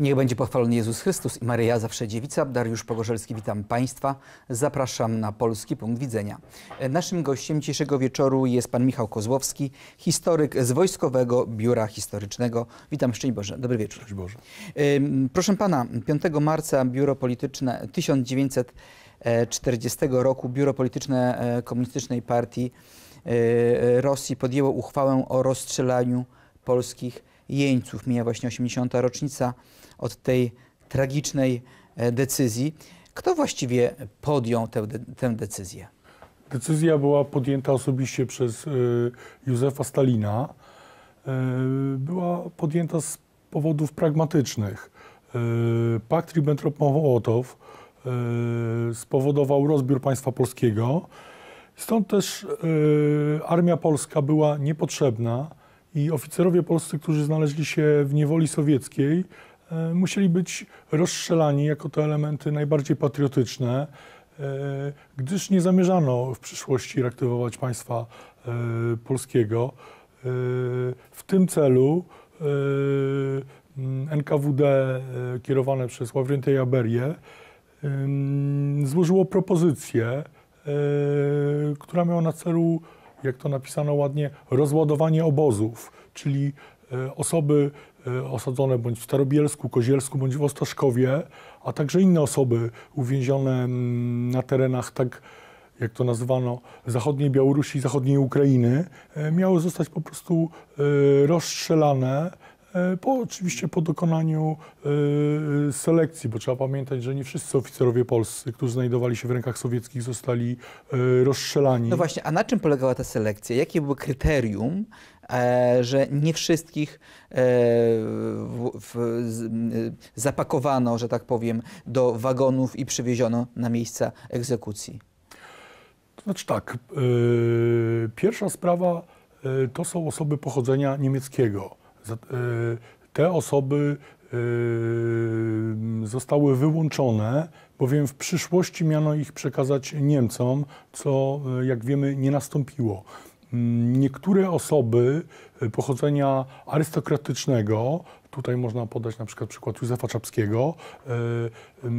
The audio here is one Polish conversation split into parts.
Niech będzie pochwalony Jezus Chrystus i Maryja Zawsze Dziewica. Dariusz Pogorzelski, witam Państwa. Zapraszam na Polski Punkt Widzenia. Naszym gościem dzisiejszego wieczoru jest pan Michał Kozłowski, historyk z Wojskowego Biura Historycznego. Witam, szczęść Boże. Dobry wieczór. Szczęść Boże. Proszę Pana, 5 marca Biuro Polityczne 1940 roku Biuro Polityczne e, Komunistycznej Partii e, Rosji podjęło uchwałę o rozstrzelaniu polskich jeńców. Mija właśnie 80. rocznica od tej tragicznej e, decyzji. Kto właściwie podjął tę, tę decyzję? Decyzja była podjęta osobiście przez e, Józefa Stalina. E, była podjęta z powodów pragmatycznych. Pakt Ribbentrop-Mołotow spowodował rozbiór państwa polskiego. Stąd też armia polska była niepotrzebna. I oficerowie polscy, którzy znaleźli się w niewoli sowieckiej, e, musieli być rozstrzelani jako te elementy najbardziej patriotyczne, e, gdyż nie zamierzano w przyszłości reaktywować państwa e, polskiego. W tym celu NKWD kierowane przez Ławrentę Jaberię złożyło propozycję, która miała na celu jak to napisano ładnie, rozładowanie obozów, czyli e, osoby e, osadzone bądź w Starobielsku, Kozielsku bądź w Ostaszkowie, a także inne osoby uwięzione mm, na terenach tak jak to nazywano, zachodniej Białorusi, i zachodniej Ukrainy, e, miały zostać po prostu rozstrzelane E, po, oczywiście po dokonaniu e, selekcji, bo trzeba pamiętać, że nie wszyscy oficerowie polscy, którzy znajdowali się w rękach sowieckich, zostali e, rozstrzelani. No właśnie, a na czym polegała ta selekcja? Jakie było kryterium, że nie wszystkich zapakowano, że tak powiem, do wagonów i przywieziono na miejsca egzekucji? To znaczy tak, pierwsza sprawa to są osoby pochodzenia niemieckiego. Y, te osoby y, zostały wyłączone, bowiem w przyszłości miano ich przekazać Niemcom, co y, jak wiemy nie nastąpiło. Mm, niektóre osoby pochodzenia arystokratycznego, tutaj można podać na przykład przykład Józefa Czapskiego, e,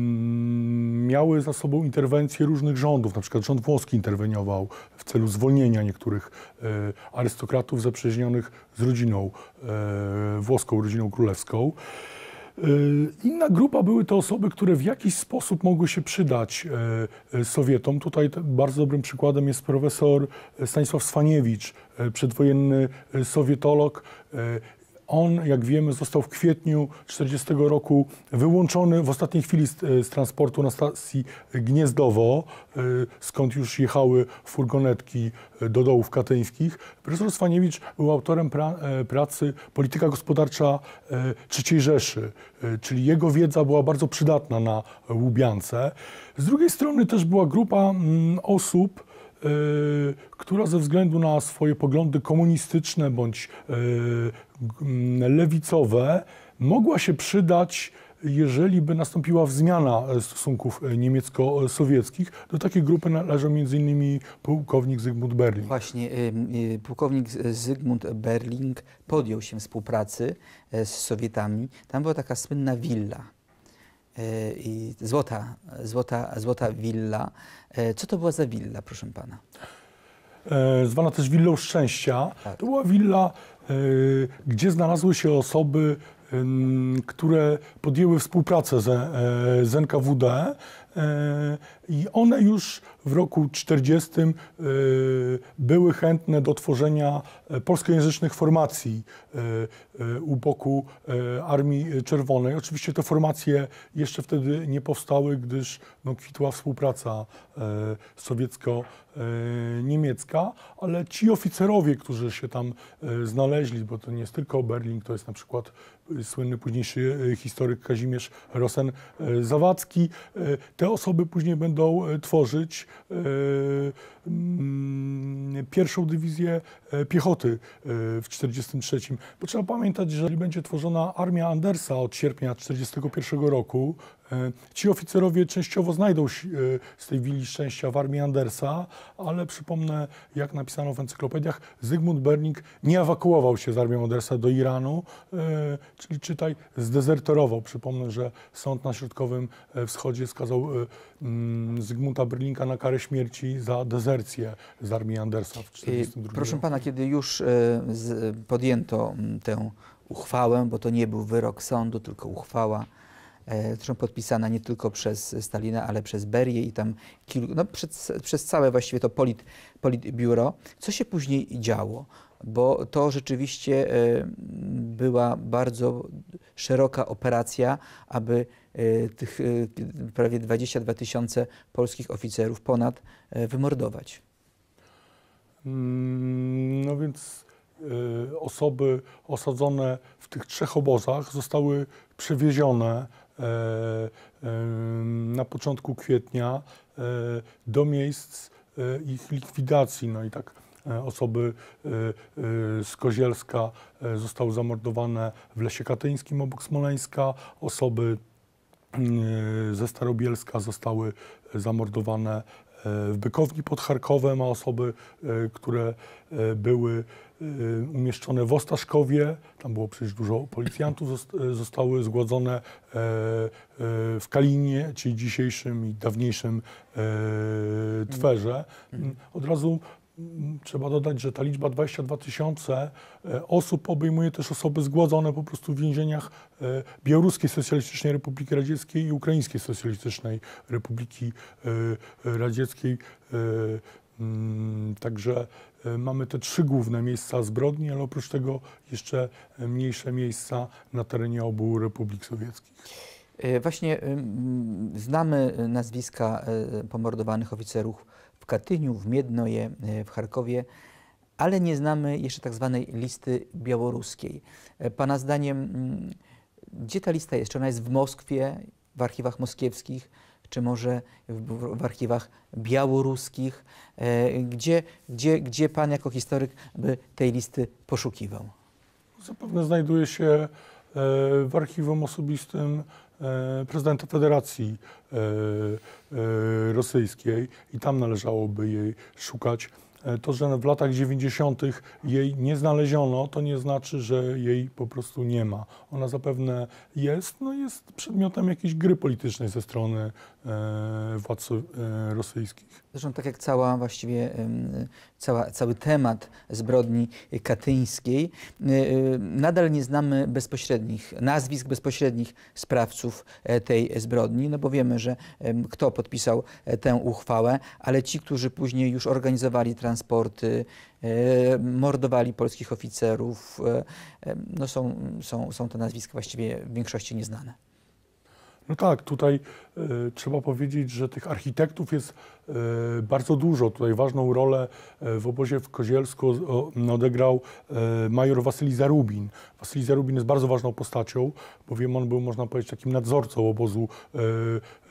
miały za sobą interwencje różnych rządów, na przykład rząd włoski interweniował w celu zwolnienia niektórych e, arystokratów zaprzyjaźnionych z rodziną e, włoską, rodziną królewską. Y, inna grupa były te osoby, które w jakiś sposób mogły się przydać e, e, Sowietom. Tutaj bardzo dobrym przykładem jest profesor Stanisław Swaniewicz, e, przedwojenny sowietolog, on, jak wiemy, został w kwietniu 40 roku wyłączony w ostatniej chwili z, e, z transportu na stacji Gniezdowo, e, skąd już jechały furgonetki e, do dołów katyńskich. Profesor Swaniewicz był autorem pra, pracy Polityka gospodarcza III Rzeszy, czyli jego wiedza była bardzo przydatna na Łubiance. Z drugiej strony też była grupa mm, osób, która ze względu na swoje poglądy komunistyczne bądź lewicowe mogła się przydać jeżeli by nastąpiła wzmiana e, stosunków e, niemiecko-sowieckich. Do takiej grupy należał m.in. pułkownik Zygmunt Berling. Właśnie, y, y, pułkownik Zygmunt Berling podjął się współpracy e, z Sowietami. Tam była taka słynna willa. Złota, złota, złota willa. Co to była za willa, proszę pana? E, zwana też willą szczęścia. Tak. To była willa, e, gdzie znalazły się osoby, które podjęły współpracę e, z, NKWD i one już w roku 40 y, były chętne do tworzenia e, polskojęzycznych formacji e, e, u boku Armii Czerwonej. Oczywiście te formacje jeszcze wtedy nie powstały, gdyż no, kwitła współpraca sowiecko-niemiecka, ale ci oficerowie, którzy się tam znaleźli, bo to nie jest tylko Berlin, to jest na przykład słynny późniejszy historyk Kazimierz Rosen-Zawadzki, te osoby później będą tworzyć E, mm, pierwszą dywizję e, piechoty e, w 1943. Bo trzeba pamiętać, że będzie tworzona armia Andersa od sierpnia 1941 roku, E, ci oficerowie częściowo znajdą się e, z tej willi szczęścia w armii Andersa, ale przypomnę, jak napisano w encyklopediach, Zygmunt Bernik nie ewakuował się z armią Andersa do Iranu, e, czyli czytaj, zdezerterował. Przypomnę, że sąd na Środkowym Wschodzie skazał mm, Zygmunta Berlinga na karę śmierci za dezercję z armii Andersa w 1942 Proszę pana, kiedy już podjęto mm, tę uchwałę, bo to nie był wyrok sądu, tylko uchwała E, zresztą podpisana nie tylko przez Stalina, ale przez Berię i tam kilku, no przez, przez całe właściwie to polit, politbiuro. Co się później działo? Bo to rzeczywiście e, była bardzo szeroka operacja, aby e, tych prawie 22 tysiące polskich oficerów ponad wymordować. Mm, no więc osoby osadzone w tych trzech obozach zostały przewiezione E, na początku kwietnia e, do miejsc e, ich likwidacji. No i tak osoby z Kozielska zostały zamordowane w Lesie Katyńskim obok Smoleńska, osoby ze Starobielska zostały zamordowane w Bykowni pod Charkowem, a osoby, e, które e, były e, umieszczone w Ostaszkowie, tam było przecież dużo policjantów, zostały zgładzone w Kalinie, czyli dzisiejszym i dawniejszym Twerze. Mhm. Od razu trzeba dodać, że ta liczba 22 tysiące e, osób obejmuje też osoby zgładzone po prostu w więzieniach e, Białoruskiej Socjalistycznej Republiki Radzieckiej i Ukraińskiej Socjalistycznej Republiki e, Radzieckiej. Mm, także mamy te trzy główne miejsca zbrodni, ale oprócz tego jeszcze mniejsze miejsca na terenie obu republik sowieckich. Właśnie znamy nazwiska pomordowanych oficerów Katyniu, w Miednoje, e, w Charkowie, ale nie znamy jeszcze tak zwanej listy białoruskiej. E, pana zdaniem, mm, gdzie ta lista jest? Czy ona jest w Moskwie, w archiwach moskiewskich, czy może w, w archiwach białoruskich? E, gdzie, gdzie, gdzie Pan jako historyk by tej listy poszukiwał? Zapewne znajduje się w archiwum osobistym E, prezydenta Federacji e, e, Rosyjskiej i tam należałoby jej szukać E, to, że w latach 90. jej nie znaleziono, to nie znaczy, że jej po prostu nie ma. Ona zapewne jest, no jest przedmiotem jakiejś gry politycznej ze strony e, władz e, rosyjskich. Zresztą tak jak cała właściwie cała, cały temat zbrodni katyńskiej, nadal nie znamy bezpośrednich, nazwisk bezpośrednich sprawców tej zbrodni, no bo wiemy, że kto podpisał tę uchwałę, ale ci, którzy później już organizowali transakcję, transporty, e, mordowali polskich oficerów. E, e, no są, są, są te nazwiska właściwie w większości nieznane. No tak, tutaj E, trzeba powiedzieć, że tych architektów jest e, bardzo dużo. Tutaj ważną rolę e, w obozie w Kozielsku odegrał major Wasyli Zarubin. Wasyli Zarubin jest bardzo ważną postacią, bowiem on był, można powiedzieć, takim nadzorcą obozu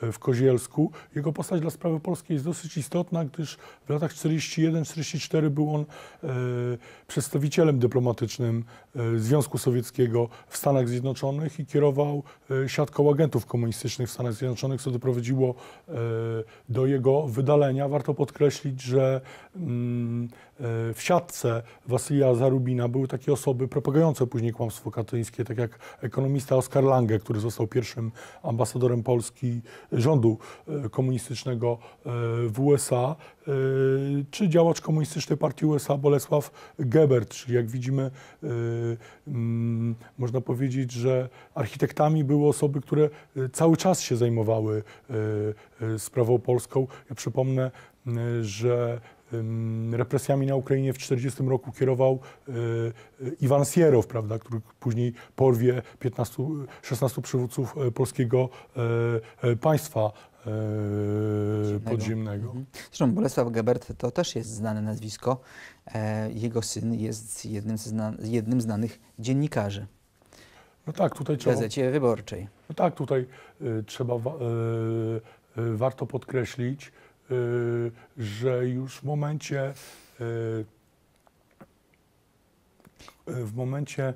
w Kozielsku. Jego postać dla sprawy polskiej jest dosyć istotna, gdyż w latach 41-44 był on przedstawicielem dyplomatycznym Związku Sowieckiego w Stanach Zjednoczonych i kierował siatką agentów komunistycznych w Stanach Zjednoczonych co doprowadziło e, do jego wydalenia. Warto podkreślić, że mm, e, w siatce Wasylia Zarubina były takie osoby propagujące później kłamstwo katyńskie, tak jak ekonomista Oskar Lange, który został pierwszym ambasadorem Polski e, rządu komunistycznego w USA, czy działacz komunistycznej partii USA Bolesław Gebert. Czyli jak widzimy, mm, można powiedzieć, że architektami były osoby, które cały czas się zajmowały zajmowały e, e, sprawą polską. Ja przypomnę, e, że represjami na Ukrainie w 1940 roku kierował Iwan Sierow, prawda, który później porwie 15, 16 przywódców polskiego państwa podziemnego. podziemnego. Mhm. Zresztą Bolesław Gebert to też jest znane nazwisko. Jego syn jest jednym z, zna, jednym z znanych dziennikarzy. No tak, tutaj trzeba... W Gazecie Wyborczej. No tak, tutaj Y, trzeba, y, y, warto podkreślić, że już w momencie w momencie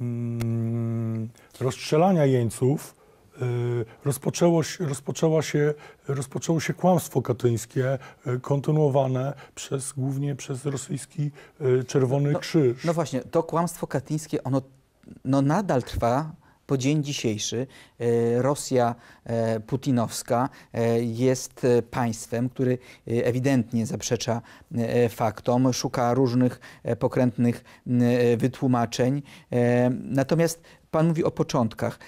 mm, rozstrzelania jeńców rozpoczęło się, rozpoczęło się, rozpoczęło się kłamstwo katyńskie, kontynuowane przez, głównie przez rosyjski Czerwony no, no Krzyż. No właśnie, to kłamstwo katyńskie, ono no nadal trwa po dzień dzisiejszy e, Rosja e, putinowska e, jest państwem, który ewidentnie zaprzecza faktom, szuka różnych pokrętnych wytłumaczeń. Natomiast Pan mówi o początkach.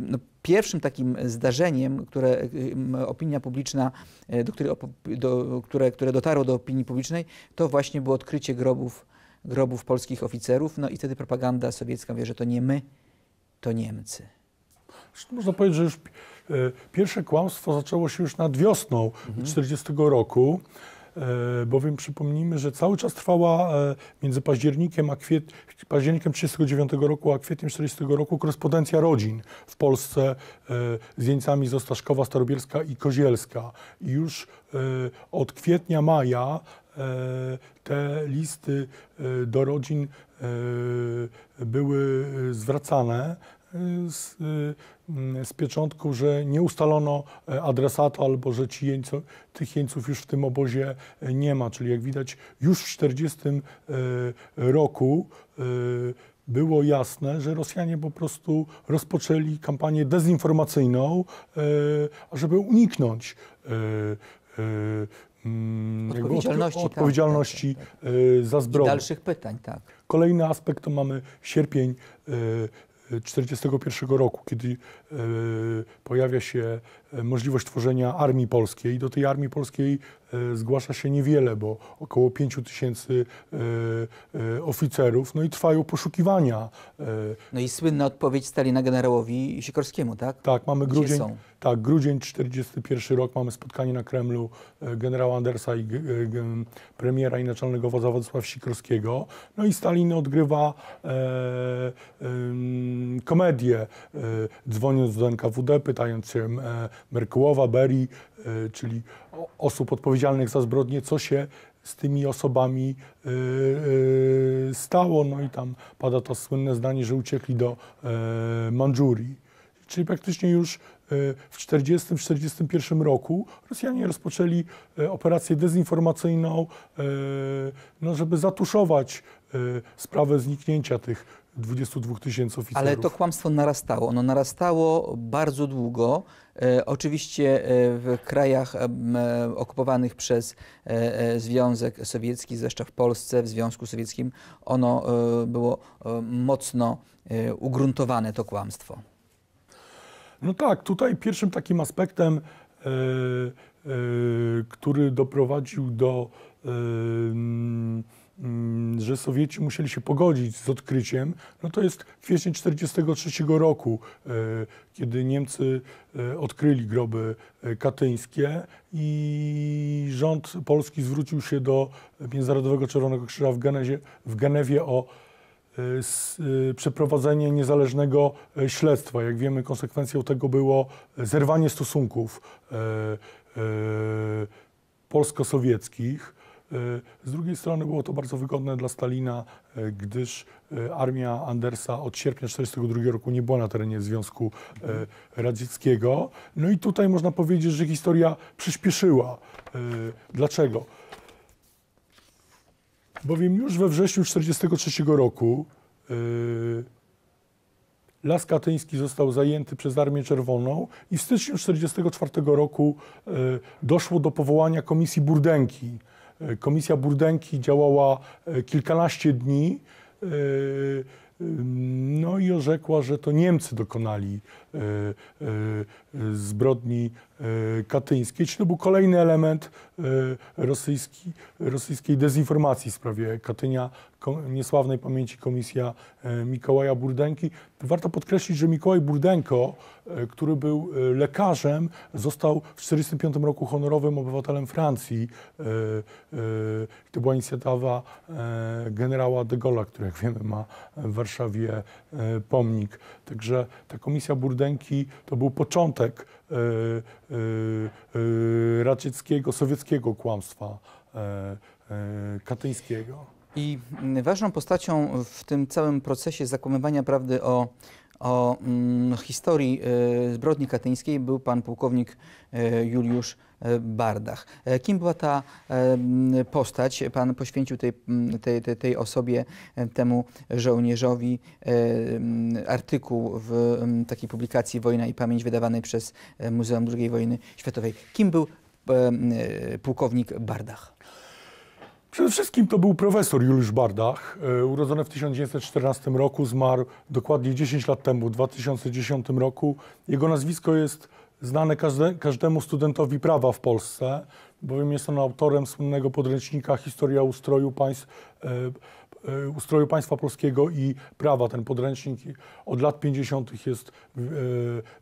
No, pierwszym takim zdarzeniem, które opinia publiczna, do której, do, które, które dotarło do opinii publicznej, to właśnie było odkrycie grobów, grobów polskich oficerów. No i wtedy propaganda sowiecka mówi, że to nie my to Niemcy. Można powiedzieć, że już e, pierwsze kłamstwo zaczęło się już nad wiosną 1940 mhm. roku, e, bowiem przypomnijmy, że cały czas trwała e, między październikiem a kwiet, październikiem 1939 roku a kwietniem 1940 roku korespondencja rodzin w Polsce z jeńcami z Ostaszkowa, Starobielska i Kozielska. I już od kwietnia, maja te listy do rodzin były zwracane z, y, z pieczątką, że nie ustalono e, adresatu albo że ci jeńco, tych jeńców już w tym obozie e, nie ma. Czyli jak widać już w 1940 e, roku było jasne, że Rosjanie po prostu rozpoczęli kampanię dezinformacyjną, żeby uniknąć mm, odpowiedzialności, tak, odpowiedzialności tak, tak, tak. za zbrodnię. I dalszych pytań, tak. Kolejny aspekt to mamy sierpień 1941 roku, kiedy e, pojawia się e, możliwość tworzenia armii polskiej. Do tej armii polskiej E, zgłasza się niewiele, bo około 5 tysięcy e, e, oficerów, no i trwają poszukiwania. No i słynna odpowiedź Stalina generałowi Sikorskiemu, tak? Tak, mamy grudzień. Tak, grudzień 41 rok mamy spotkanie na Kremlu generała Andersa i premiera i naczelnego wodza Władysława Sikorskiego. No i Stalin odgrywa e, e, mm, komedię, e, dzwoniąc do NKWD, pytając się e, Merkułowa, Beri, E, czyli osób odpowiedzialnych za zbrodnie, co się z tymi osobami e, e, stało. No i tam pada to słynne zdanie, że uciekli do Mandżurii. Czyli praktycznie już w 1940-1941 roku Rosjanie rozpoczęli operację dezinformacyjną, no żeby zatuszować sprawę zniknięcia tych 22 tysięcy oficerów. Ale to kłamstwo narastało. Ono narastało bardzo długo. E, oczywiście e, w krajach e, e okupowanych przez e, e, Związek Sowiecki, zwłaszcza w Polsce, w Związku Sowieckim, ono było mocno ugruntowane, to kłamstwo. No tak, tutaj pierwszym takim aspektem, który doprowadził do Mm, że Sowieci musieli się pogodzić z odkryciem, no to jest kwiecień 1943 roku, e, kiedy Niemcy e, odkryli groby e, katyńskie i rząd polski zwrócił się do Międzynarodowego Czerwonego Krzyża w Genezie, w Genewie o przeprowadzenie niezależnego śledztwa. Jak wiemy, konsekwencją tego było zerwanie stosunków polsko-sowieckich. Z drugiej strony było to bardzo wygodne dla Stalina, e, gdyż e, armia Andersa od sierpnia 1942 roku nie była na terenie Związku e, Radzieckiego. No i tutaj można powiedzieć, że historia przyspieszyła. Dlaczego? Bowiem już we wrześniu 1943 roku Las Katyński został zajęty przez Armię Czerwoną i w styczniu 1944 roku doszło do powołania Komisji Burdenki, Komisja Burdenki działała e, kilkanaście dni. E, e, no i orzekła, że to Niemcy dokonali zbrodni katyńskiej. Czyli to był kolejny element rosyjski, rosyjskiej dezinformacji w sprawie Katynia, niesławnej pamięci komisja e, Mikołaja Burdenki. Warto podkreślić, że Mikołaj Burdenko, e, który był e, lekarzem, został w 1945 roku honorowym obywatelem Francji. To była inicjatywa generała de Gaulle'a, który, jak wiemy, ma w Warszawie pomnik. Także ta komisja Burdenki to był początek radzieckiego, sowieckiego kłamstwa katyńskiego. I ważną postacią w tym całym procesie zakłamywania prawdy o, o mm, historii y, zbrodni katyńskiej był pan pułkownik y, Juliusz e, Bardach. Kim była ta postać? Pan poświęcił tej, tej, tej, osobie, temu żołnierzowi artykuł w takiej publikacji Wojna i Pamięć wydawanej przez Muzeum II Wojny Światowej. Kim był pułkownik Bardach? Przede wszystkim to był profesor Juliusz Bardach, e, urodzony w 1914 roku, zmarł dokładnie 10 lat temu, w 2010 roku. Jego nazwisko jest znane każde, każdemu studentowi prawa w Polsce, bowiem jest on autorem słynnego podręcznika Historia ustroju państw e, E, ustroju państwa polskiego i prawa. Ten podręcznik od lat 50. jest e,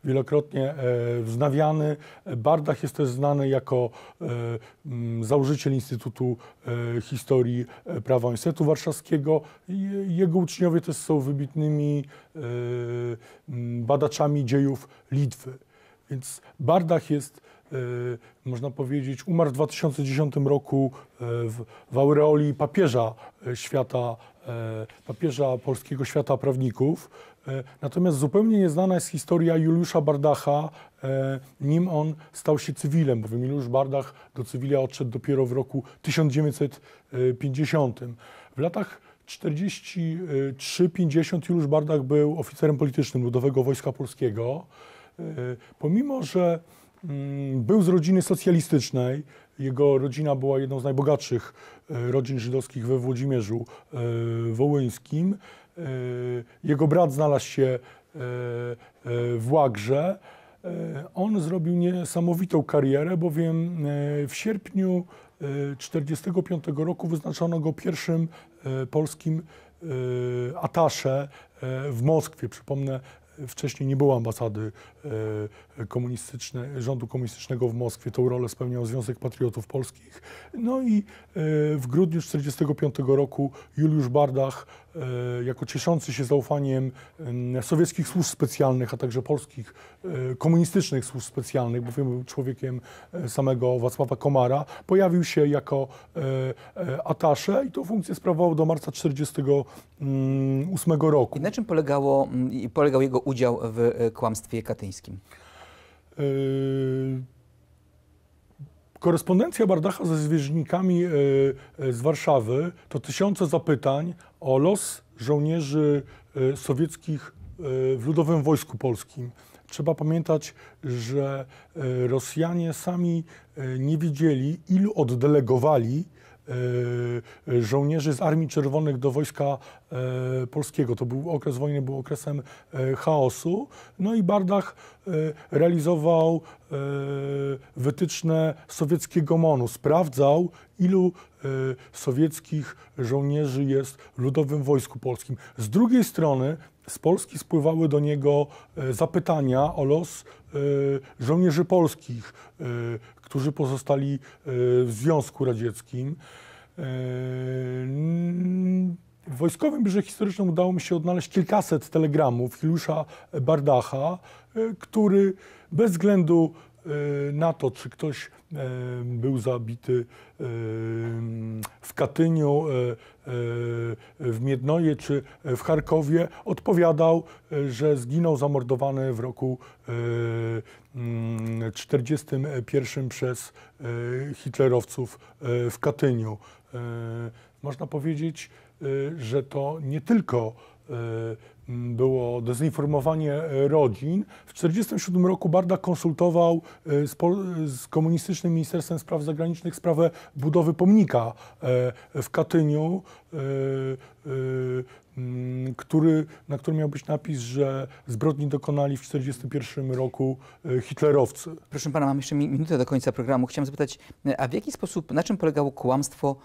wielokrotnie e, wznawiany. Bardach jest też znany jako założyciel Instytutu Historii Prawa uniwersytetu Warszawskiego. Jego uczniowie też są wybitnymi badaczami dziejów Litwy. Więc Bardach jest Y, można powiedzieć, umarł w 2010 roku y, w, w aureoli papieża y, świata, papieża polskiego świata prawników. Natomiast zupełnie nieznana jest historia Juliusza Bardacha, nim on stał się cywilem, bowiem Juliusz Bardach do cywila odszedł dopiero w roku 1950. W latach 43-50 Juliusz Bardach był oficerem politycznym Ludowego Wojska Polskiego. Pomimo, że Mm, był z rodziny socjalistycznej. Jego rodzina była jedną z najbogatszych e, rodzin żydowskich we Włodzimierzu e, Wołyńskim. E, jego brat znalazł się w Łagrze. On zrobił niesamowitą karierę, bowiem w sierpniu 1945 roku wyznaczono go pierwszym polskim atasze w Moskwie. Przypomnę, Wcześniej nie było ambasady e, komunistycznej, rządu komunistycznego w Moskwie. Tą rolę spełniał Związek Patriotów Polskich. No i e, w grudniu 1945 roku Juliusz Bardach E, jako cieszący się zaufaniem mm, sowieckich służb specjalnych, a także polskich e, komunistycznych służb specjalnych, bowiem był człowiekiem e, samego Wacława Komara, pojawił się jako atasze i tą funkcję sprawował do marca 1948 mm, roku. I na czym polegało, mm, polegał jego udział w kłamstwie katyńskim? Y Korespondencja Bardacha ze zwierzchnikami e, e, z Warszawy to tysiące zapytań o los żołnierzy e, sowieckich w Ludowym Wojsku Polskim. Trzeba pamiętać, że Rosjanie sami nie wiedzieli, ilu oddelegowali E, żołnierzy z Armii Czerwonych do Wojska e, Polskiego. To był okres wojny, był okresem e, chaosu. No i Bardach realizował wytyczne sowieckiego MONU. Sprawdzał, ilu sowieckich żołnierzy jest w Ludowym Wojsku Polskim. Z drugiej strony z Polski spływały do niego e, zapytania o los e, żołnierzy polskich, e, którzy pozostali w Związku Radzieckim. W Wojskowym Biurze Historycznym udało mi się odnaleźć kilkaset telegramów Juliusza Bardacha, który bez względu Y, na to, czy ktoś e, był zabity y, w Katyniu, e, e, w Miednoje czy w Charkowie, odpowiadał, że zginął zamordowany w roku 1941 mm, przez hitlerowców w Katyniu. Można powiedzieć, że to nie tylko było dezinformowanie e, rodzin. W 1947 roku Barda konsultował e, z, z, komunistycznym Ministerstwem Spraw Zagranicznych sprawę budowy pomnika e, w Katyniu, który, na którym miał być napis, że zbrodni dokonali w 1941 roku hitlerowcy. Proszę pana, mam jeszcze minutę do końca programu. Chciałem zapytać, a w jaki sposób, na czym polegało kłamstwo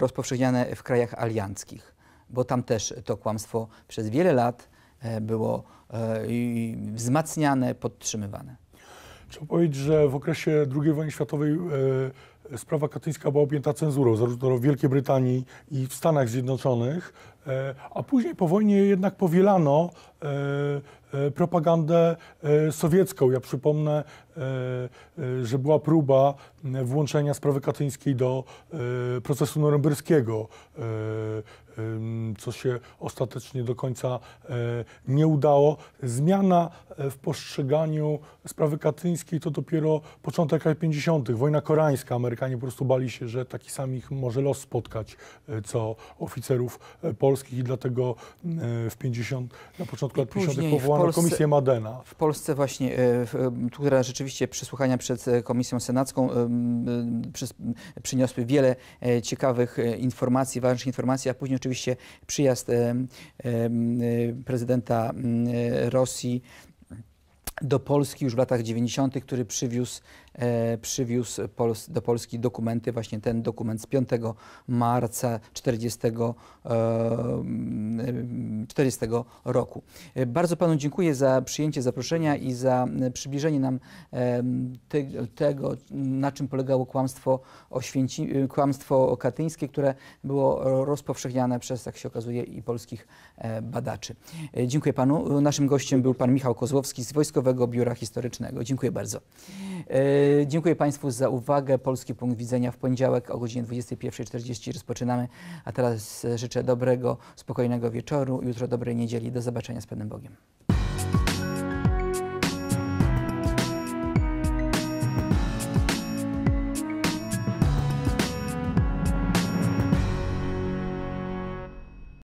rozpowszechniane w krajach alianckich? bo tam też to kłamstwo przez wiele lat e, było e, wzmacniane, podtrzymywane. Trzeba powiedzieć, że w okresie II wojny światowej e, sprawa katyńska była objęta cenzurą, zarówno w Wielkiej Brytanii i w Stanach Zjednoczonych, a później po wojnie jednak powielano propagandę sowiecką. Ja przypomnę, że była próba włączenia sprawy katyńskiej do procesu norymberskiego co się ostatecznie do końca e, nie udało. Zmiana e, w postrzeganiu sprawy katyńskiej to dopiero początek lat 50. Wojna koreańska. Amerykanie po prostu bali się, że taki sam ich może los spotkać, e, co oficerów polskich i dlatego w 50, na początku I lat 50. powołano Polsce, komisję Madena. W Polsce właśnie, która rzeczywiście przesłuchania przed komisją senacką przyniosły wiele ciekawych informacji, ważnych informacji, a później oczywiście oczywiście przyjazd prezydenta mm, Rosji do Polski już w latach 90., który przywiózł E, przywiózł do Polski dokumenty, właśnie ten dokument z 5 marca 40, 40 e, mm, roku. E, bardzo panu dziękuję za przyjęcie zaproszenia i za przybliżenie nam tego, na czym polegało kłamstwo, kłamstwo katyńskie, które było rozpowszechniane przez, jak się okazuje, i polskich badaczy. Dziękuję panu. Naszym gościem był pan Michał Kozłowski z Wojskowego Biura Historycznego. Dziękuję bardzo. Y, dziękuję Państwu za uwagę. Polski punkt widzenia w poniedziałek o godzinie 21.40 rozpoczynamy. A teraz życzę dobrego, spokojnego wieczoru. Jutro dobrej niedzieli. Do zobaczenia z Panem Bogiem.